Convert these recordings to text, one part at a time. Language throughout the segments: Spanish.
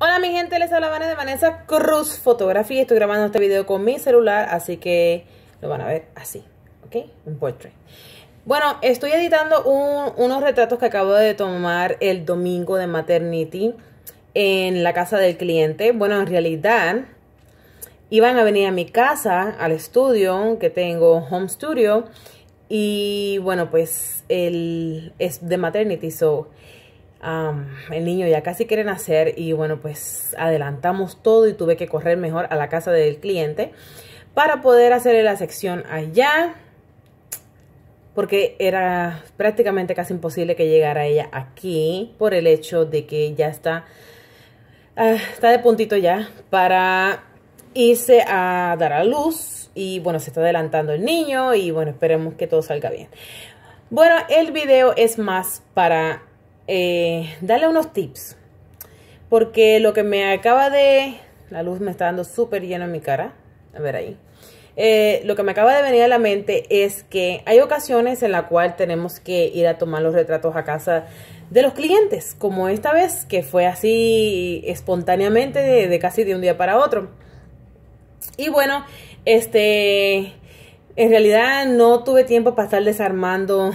Hola mi gente, les habla de Vanessa Cruz Fotografía. Estoy grabando este video con mi celular, así que lo van a ver así, ¿ok? Un portrait. Bueno, estoy editando unos retratos que acabo de tomar el domingo de Maternity en la casa del cliente. Bueno, en realidad iban a venir a mi casa, al estudio que tengo, home studio. Y bueno, pues el, es de Maternity, so el niño ya casi quiere nacer y bueno, pues adelantamos todo y tuve que correr mejor a la casa del cliente para poder hacerle la sección allá porque era prácticamente casi imposible que llegara ella aquí por el hecho de que ya está, ah, está de puntito ya para irse a dar a luz y bueno, se está adelantando el niño y bueno, esperemos que todo salga bien. Bueno, el video es más para eh, darle unos tips. Porque lo que me acaba de... La luz me está dando súper lleno en mi cara. A ver ahí. Eh, lo que me acaba de venir a la mente es que hay ocasiones en la cual tenemos que ir a tomar los retratos a casa de los clientes, como esta vez, que fue así espontáneamente, de, de casi de un día para otro. Y bueno, este... En realidad no tuve tiempo para estar desarmando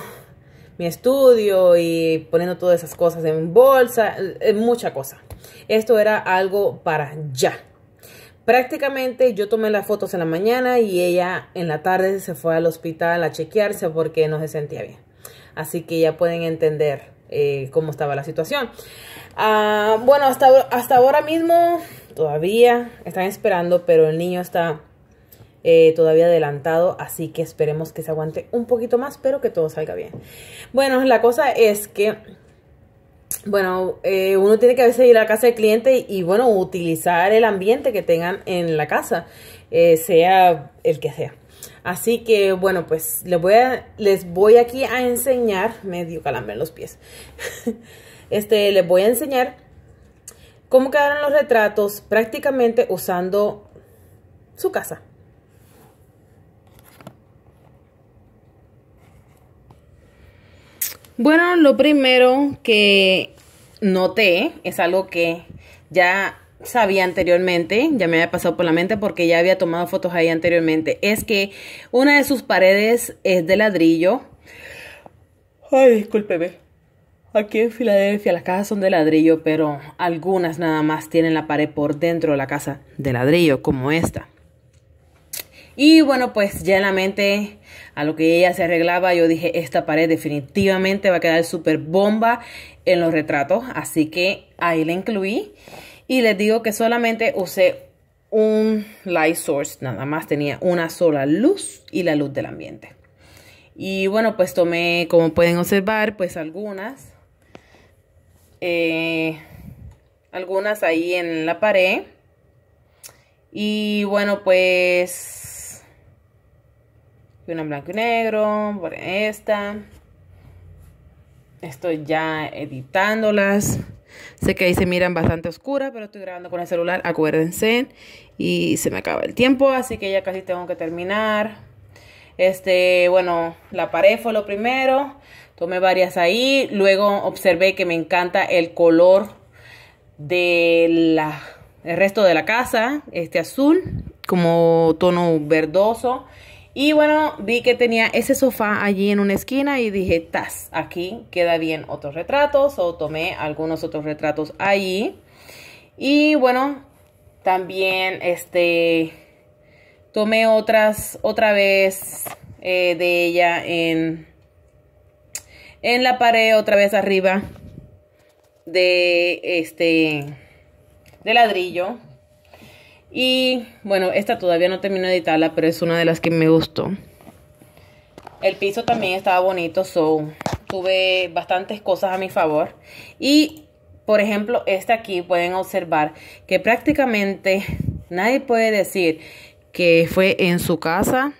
mi estudio y poniendo todas esas cosas en bolsa, mucha cosa. Esto era algo para ya. Prácticamente yo tomé las fotos en la mañana y ella en la tarde se fue al hospital a chequearse porque no se sentía bien. Así que ya pueden entender eh, cómo estaba la situación. Ah, bueno, hasta, hasta ahora mismo todavía están esperando, pero el niño está eh, todavía adelantado, así que esperemos que se aguante un poquito más, pero que todo salga bien. Bueno, la cosa es que, bueno, eh, uno tiene que a veces ir a la casa del cliente y, bueno, utilizar el ambiente que tengan en la casa, eh, sea el que sea. Así que bueno, pues les voy, aquí a enseñar, medio calambre en los pies, este, les voy a enseñar cómo quedaron los retratos prácticamente usando su casa. Bueno, lo primero que noté es algo que ya sabía anteriormente, ya me había pasado por la mente porque ya había tomado fotos ahí anteriormente, es que una de sus paredes es de ladrillo. Ay, discúlpeme. Aquí en Filadelfia las casas son de ladrillo, pero algunas nada más tienen la pared por dentro de la casa de ladrillo, como esta. Y bueno, pues ya en la mente, a lo que ella se arreglaba, yo dije, esta pared definitivamente va a quedar súper bomba en los retratos. Así que ahí la incluí. Y les digo que solamente usé un light source, nada más tenía una sola luz y la luz del ambiente. Y bueno, pues tomé, como pueden observar, pues algunas, eh, algunas ahí en la pared. Y bueno, pues una en blanco y negro, por esta. Estoy ya editándolas. Sé que ahí se miran bastante oscuras, pero estoy grabando con el celular, acuérdense. Y se me acaba el tiempo, así que ya casi tengo que terminar. Este, bueno, la pared fue lo primero. Tomé varias ahí. Luego observé que me encanta el color de resto de la casa, este azul, como tono verdoso. Y bueno, vi que tenía ese sofá allí en una esquina y dije, tas, aquí queda bien otros retratos o tomé algunos otros retratos allí. Y bueno, también este tomé otras otra vez eh, de ella en, en la pared, otra vez arriba de este de ladrillo y bueno, esta todavía no termino de editarla, pero es una de las que me gustó. El piso también estaba bonito, so tuve bastantes cosas a mi favor. Y por ejemplo, esta aquí pueden observar que prácticamente nadie puede decir que fue en su casa.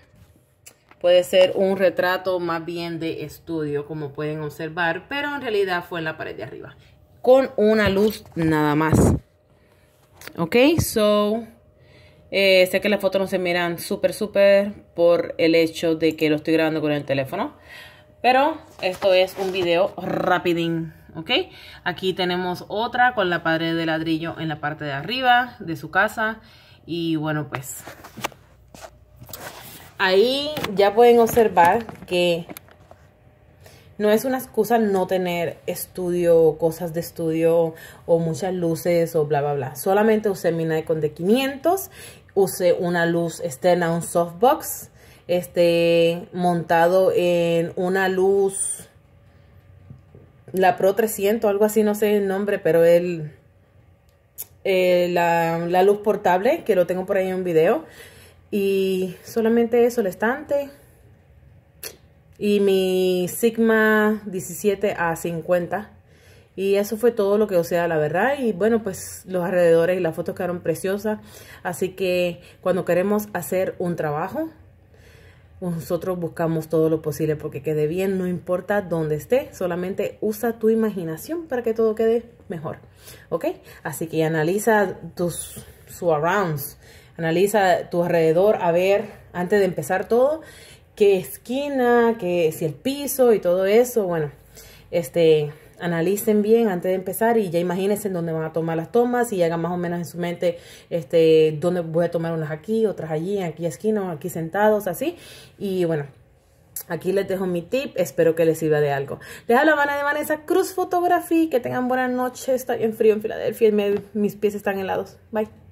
Puede ser un retrato más bien de estudio, como pueden observar, pero en realidad fue en la pared de arriba, con una luz nada más. Ok, so eh, sé que las fotos no se miran súper, súper por el hecho de que lo estoy grabando con el teléfono. Pero esto es un video rapidín, ¿ok? Aquí tenemos otra con la pared de ladrillo en la parte de arriba de su casa. Y bueno, pues... Ahí ya pueden observar que no es una excusa no tener estudio, cosas de estudio o muchas luces o bla, bla, bla. Solamente usé mi con de 500, usé una luz externa, un softbox, este, montado en una luz, la Pro 300, algo así, no sé el nombre, pero el... Eh, la, la luz portable que lo tengo por ahí en un video y solamente eso el estante y mi Sigma 17 a 50. Y eso fue todo lo que o sea, la verdad. Y bueno, pues los alrededores y las fotos quedaron preciosas. Así que cuando queremos hacer un trabajo, nosotros buscamos todo lo posible porque quede bien, no importa dónde esté, solamente usa tu imaginación para que todo quede mejor. ¿Ok? Así que analiza tus surrounds, analiza tu alrededor, a ver, antes de empezar todo, qué esquina, qué, si el piso y todo eso. Bueno, este, analicen bien antes de empezar y ya imagínense en dónde van a tomar las tomas y hagan más o menos en su mente este, dónde voy a tomar unas aquí, otras allí, aquí esquina, aquí sentados, así. Y bueno, Aquí les dejo mi tip, espero que les sirva de algo. Les la a de Vanessa Cruz Fotografía, que tengan buena noche, está bien frío en Filadelfia, mis pies están helados. Bye.